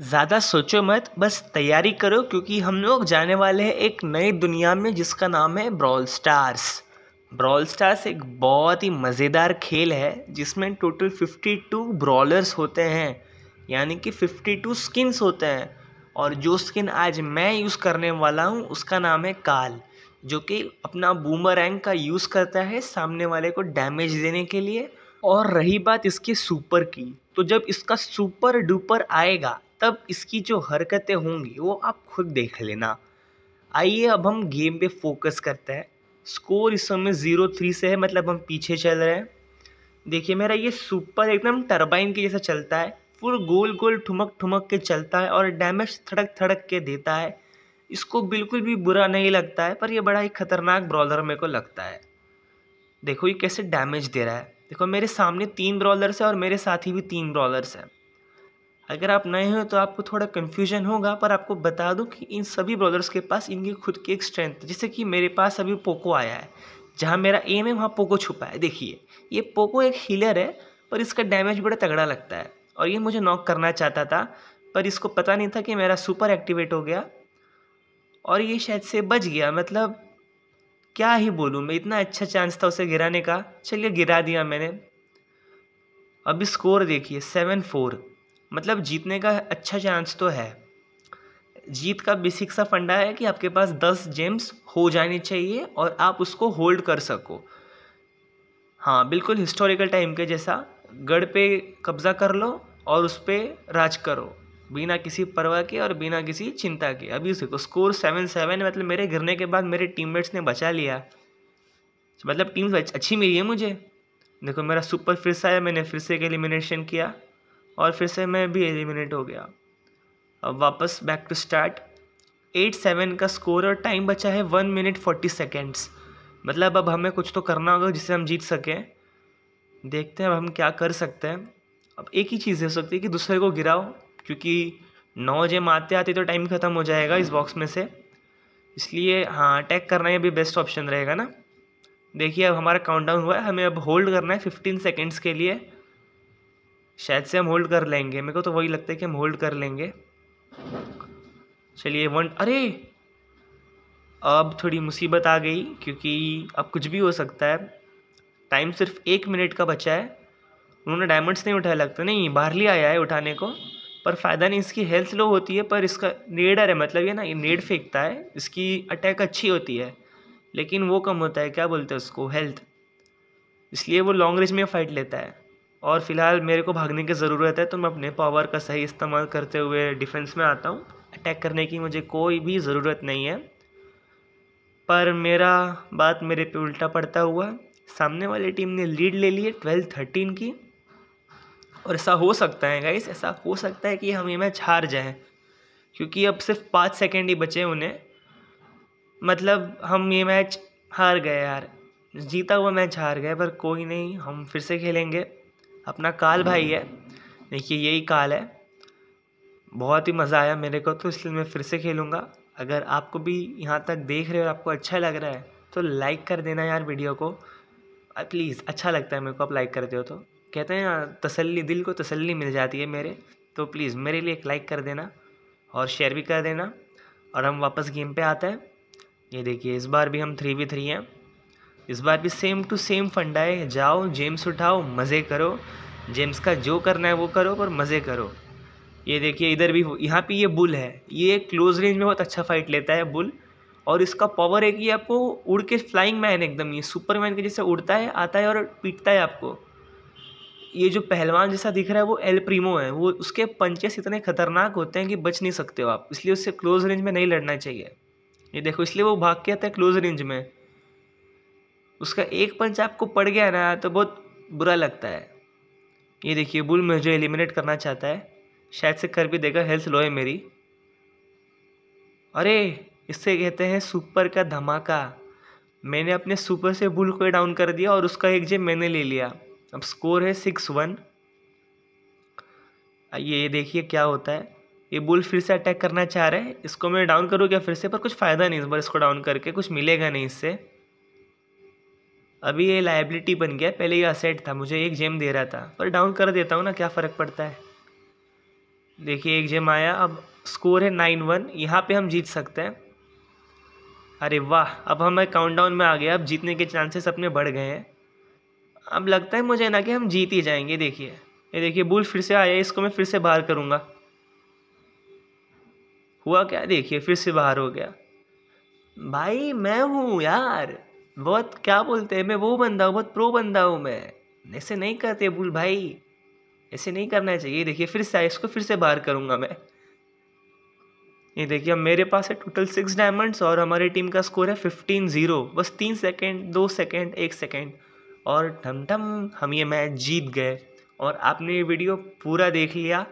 ज़्यादा सोचो मत बस तैयारी करो क्योंकि हम लोग जाने वाले हैं एक नई दुनिया में जिसका नाम है ब्रॉल स्टार्स ब्रॉल स्टार्स एक बहुत ही मज़ेदार खेल है जिसमें टोटल 52 ब्रॉलर्स होते हैं यानी कि 52 स्किन्स होते हैं और जो स्किन आज मैं यूज़ करने वाला हूँ उसका नाम है काल जो कि अपना बूमर का यूज़ करता है सामने वाले को डैमेज देने के लिए और रही बात इसके सुपर की तो जब इसका सुपर डुपर आएगा तब इसकी जो हरकतें होंगी वो आप खुद देख लेना आइए अब हम गेम पे फोकस करते हैं स्कोर इस समय ज़ीरो थ्री से है मतलब हम पीछे चल रहे हैं देखिए मेरा ये सुपर एकदम टर्बाइन के जैसा चलता है फुल गोल गोल ठुमक ठुमक के चलता है और डैमेज थड़क थड़क के देता है इसको बिल्कुल भी बुरा नहीं लगता है पर यह बड़ा ही खतरनाक ब्रॉलर मेरे को लगता है देखो ये कैसे डैमेज दे रहा है देखो मेरे सामने तीन ब्रॉलर्स हैं और मेरे साथ ही भी तीन ब्रॉलर्स हैं अगर आप नए हो तो आपको थोड़ा कन्फ्यूजन होगा पर आपको बता दूं कि इन सभी बॉलर्स के पास इनकी खुद की एक स्ट्रेंथ जैसे कि मेरे पास अभी पोको आया है जहाँ मेरा एम है वहाँ पोको छुपा है देखिए ये पोको एक हीलर है पर इसका डैमेज बड़ा तगड़ा लगता है और ये मुझे नॉक करना चाहता था पर इसको पता नहीं था कि मेरा सुपर एक्टिवेट हो गया और ये शायद से बच गया मतलब क्या ही बोलूँ मैं इतना अच्छा चांस था उसे गिराने का चलिए गिरा दिया मैंने अभी स्कोर देखिए सेवन फोर मतलब जीतने का अच्छा चांस तो है जीत का बेसिक सा फंडा है कि आपके पास दस जेम्स हो जाने चाहिए और आप उसको होल्ड कर सको हाँ बिल्कुल हिस्टोरिकल टाइम के जैसा गढ़ पे कब्ज़ा कर लो और उस पर राज करो बिना किसी परवाह के और बिना किसी चिंता के अभी उसको स्कोर सेवन सेवन मतलब मेरे गिरने के बाद मेरे टीममेट्स ने बचा लिया मतलब टीम अच्छी मिली है मुझे देखो मेरा सुपर फिर से आया मैंने फिर से एक एलिमिनेशन किया और फिर से मैं भी एलिमिनेट हो गया अब वापस back to start eight seven का स्कोर और टाइम बचा है वन मिनट फोर्टी सेकेंड्स मतलब अब हमें कुछ तो करना होगा जिससे हम जीत सकें देखते हैं अब हम क्या कर सकते हैं अब एक ही चीज़ हो सकती है कि दूसरे को गिराओ क्योंकि नौ बजे आते आते तो टाइम ख़त्म हो जाएगा इस बॉक्स में से इसलिए हाँ अटैक करना ही अभी बेस्ट ऑप्शन रहेगा ना देखिए अब हमारा काउंटडाउन हुआ है हमें अब होल्ड करना है फिफ्टीन सेकेंड्स के लिए शायद से हम होल्ड कर लेंगे मेरे को तो वही लगता है कि हम होल्ड कर लेंगे चलिए वन अरे अब थोड़ी मुसीबत आ गई क्योंकि अब कुछ भी हो सकता है टाइम सिर्फ एक मिनट का बचा है उन्होंने डायमंड्स नहीं उठाया लगता नहीं बाहरली आया है उठाने को पर फ़ायदा नहीं इसकी हेल्थ लो होती है पर इसका नेडर है मतलब ये ना ये नेड फेंकता है इसकी अटैक अच्छी होती है लेकिन वो कम होता है क्या बोलते हैं उसको हेल्थ इसलिए वो लॉन्ग रेंज में फ़ाइट लेता है और फिलहाल मेरे को भागने की ज़रूरत है तो मैं अपने पावर का सही इस्तेमाल करते हुए डिफेंस में आता हूँ अटैक करने की मुझे कोई भी ज़रूरत नहीं है पर मेरा बात मेरे पे उल्टा पड़ता हुआ सामने वाली टीम ने लीड ले ली है ट्वेल्व थर्टीन की और ऐसा हो सकता है गाइस ऐसा हो सकता है कि हम ये मैच हार जाएं क्योंकि अब सिर्फ पाँच सेकेंड ही बचे उन्हें मतलब हम ये मैच हार गए यार जीता हुआ मैच हार गए पर कोई नहीं हम फिर से खेलेंगे अपना काल भाई है देखिए यही काल है बहुत ही मज़ा आया मेरे को तो इसलिए मैं फिर से खेलूँगा अगर आपको भी यहाँ तक देख रहे हो आपको अच्छा लग रहा है तो लाइक कर देना यार वीडियो को प्लीज़ अच्छा लगता है मेरे को आप लाइक करते हो तो कहते हैं ना तसल्ली दिल को तसल्ली मिल जाती है मेरे तो प्लीज़ मेरे लिए एक लाइक कर देना और शेयर भी कर देना और हम वापस गेम पे आते हैं ये देखिए इस बार भी हम थ्री वी थ्री हैं इस बार भी सेम टू सेम फंडा है जाओ जेम्स उठाओ मज़े करो जेम्स का जो करना है वो करो पर मज़े करो ये देखिए इधर भी यहाँ पे ये बुल है ये क्लोज रेंज में बहुत अच्छा फाइट लेता है बुल और इसका पावर है कि आपको उड़ के फ्लाइंग मैन एकदम ये सुपर मैन के जैसे उड़ता है आता है और पीटता है आपको ये जो पहलवान जैसा दिख रहा है वो एल प्रीमो है वो उसके पंचेस इतने खतरनाक होते हैं कि बच नहीं सकते हो आप इसलिए उससे क्लोज रेंज में नहीं लड़ना चाहिए ये देखो इसलिए वो भाग के आता है क्लोज रेंज में उसका एक पंच आपको पड़ गया ना तो बहुत बुरा लगता है ये देखिए बुल मुझे एलिमिनेट करना चाहता है शायद से कर भी देगा हेल्थ लो है मेरी अरे इससे कहते हैं सुपर का धमाका मैंने अपने सुपर से बुल को डाउन कर दिया और उसका एक जेब मैंने ले लिया अब स्कोर है सिक्स वन ये देखिए क्या होता है ये बुल फिर से अटैक करना चाह रहा है इसको मैं डाउन करूँ क्या फिर से पर कुछ फ़ायदा नहीं इस बार इसको डाउन करके कुछ मिलेगा नहीं इससे अभी ये लाइबिलिटी बन गया पहले ये असेट था मुझे एक जेम दे रहा था पर डाउन कर देता हूँ ना क्या फ़र्क पड़ता है देखिए एक जेम आया अब स्कोर है नाइन वन यहाँ पर हम जीत सकते हैं अरे वाह अब हमें काउंटडाउन में आ गया अब जीतने के चांसेस अपने बढ़ गए हैं अब लगता है मुझे ना कि हम जीत ही जाएंगे देखिए ये देखिए बुल फिर से आया इसको मैं फिर से बाहर करूँगा हुआ क्या देखिए फिर से बाहर हो गया भाई मैं हूँ यार बहुत क्या बोलते हैं मैं वो बंदा हूँ बहुत प्रो बंदा हूँ मैं ऐसे नहीं करते भूल भाई ऐसे नहीं करना चाहिए देखिए फिर से इसको फिर से बाहर करूँगा मैं ये देखिए अब मेरे पास है टोटल सिक्स डायमंड्स और हमारी टीम का स्कोर है फिफ्टीन ज़ीरो बस तीन सेकेंड दो सेकेंड एक सेकेंड और ठम ठम हम ये मैच जीत गए और आपने ये वीडियो पूरा देख लिया